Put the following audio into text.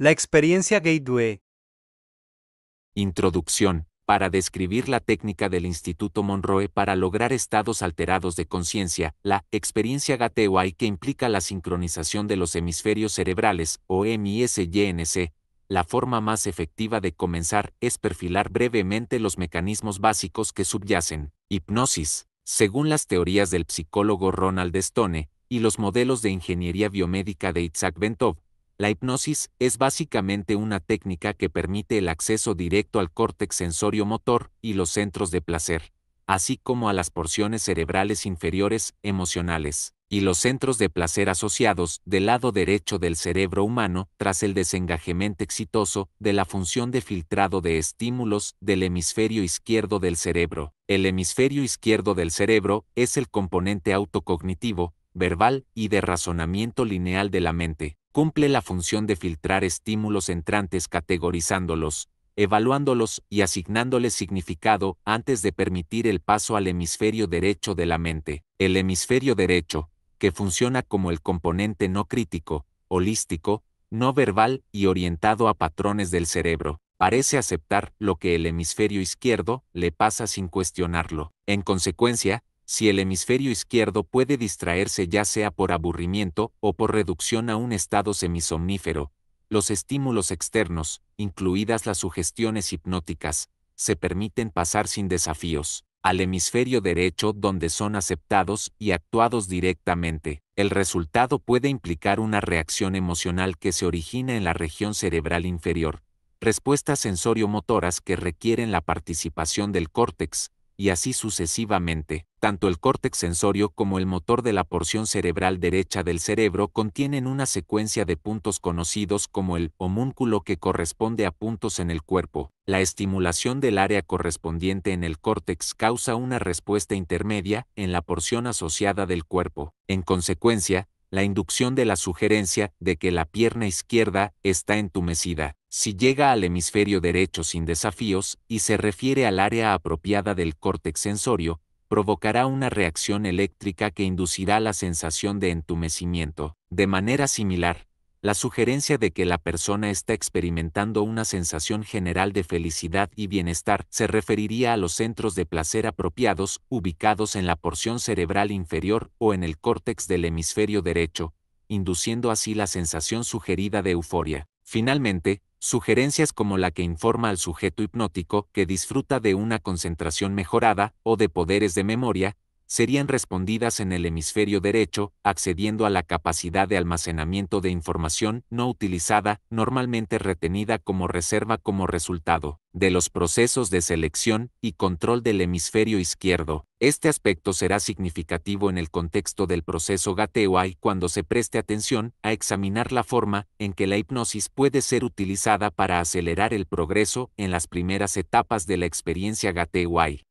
La experiencia Gateway. Introducción. Para describir la técnica del Instituto Monroe para lograr estados alterados de conciencia, la experiencia Gateway que implica la sincronización de los hemisferios cerebrales, o MIS-YNC, la forma más efectiva de comenzar es perfilar brevemente los mecanismos básicos que subyacen. Hipnosis. Según las teorías del psicólogo Ronald Stone y los modelos de ingeniería biomédica de Isaac Bentov, la hipnosis es básicamente una técnica que permite el acceso directo al córtex sensorio-motor y los centros de placer, así como a las porciones cerebrales inferiores, emocionales, y los centros de placer asociados del lado derecho del cerebro humano tras el desengajamiento exitoso de la función de filtrado de estímulos del hemisferio izquierdo del cerebro. El hemisferio izquierdo del cerebro es el componente autocognitivo, verbal y de razonamiento lineal de la mente cumple la función de filtrar estímulos entrantes categorizándolos, evaluándolos y asignándoles significado antes de permitir el paso al hemisferio derecho de la mente. El hemisferio derecho, que funciona como el componente no crítico, holístico, no verbal y orientado a patrones del cerebro, parece aceptar lo que el hemisferio izquierdo le pasa sin cuestionarlo. En consecuencia, si el hemisferio izquierdo puede distraerse ya sea por aburrimiento o por reducción a un estado semisomnífero, los estímulos externos, incluidas las sugestiones hipnóticas, se permiten pasar sin desafíos al hemisferio derecho donde son aceptados y actuados directamente. El resultado puede implicar una reacción emocional que se origina en la región cerebral inferior, respuestas sensorio-motoras que requieren la participación del córtex, y así sucesivamente. Tanto el córtex sensorio como el motor de la porción cerebral derecha del cerebro contienen una secuencia de puntos conocidos como el homúnculo que corresponde a puntos en el cuerpo. La estimulación del área correspondiente en el córtex causa una respuesta intermedia en la porción asociada del cuerpo. En consecuencia, la inducción de la sugerencia de que la pierna izquierda está entumecida si llega al hemisferio derecho sin desafíos y se refiere al área apropiada del córtex sensorio, provocará una reacción eléctrica que inducirá la sensación de entumecimiento. De manera similar, la sugerencia de que la persona está experimentando una sensación general de felicidad y bienestar se referiría a los centros de placer apropiados ubicados en la porción cerebral inferior o en el córtex del hemisferio derecho, induciendo así la sensación sugerida de euforia. Finalmente, sugerencias como la que informa al sujeto hipnótico que disfruta de una concentración mejorada o de poderes de memoria, serían respondidas en el hemisferio derecho, accediendo a la capacidad de almacenamiento de información no utilizada, normalmente retenida como reserva como resultado de los procesos de selección y control del hemisferio izquierdo. Este aspecto será significativo en el contexto del proceso Gateway cuando se preste atención a examinar la forma en que la hipnosis puede ser utilizada para acelerar el progreso en las primeras etapas de la experiencia Gateway.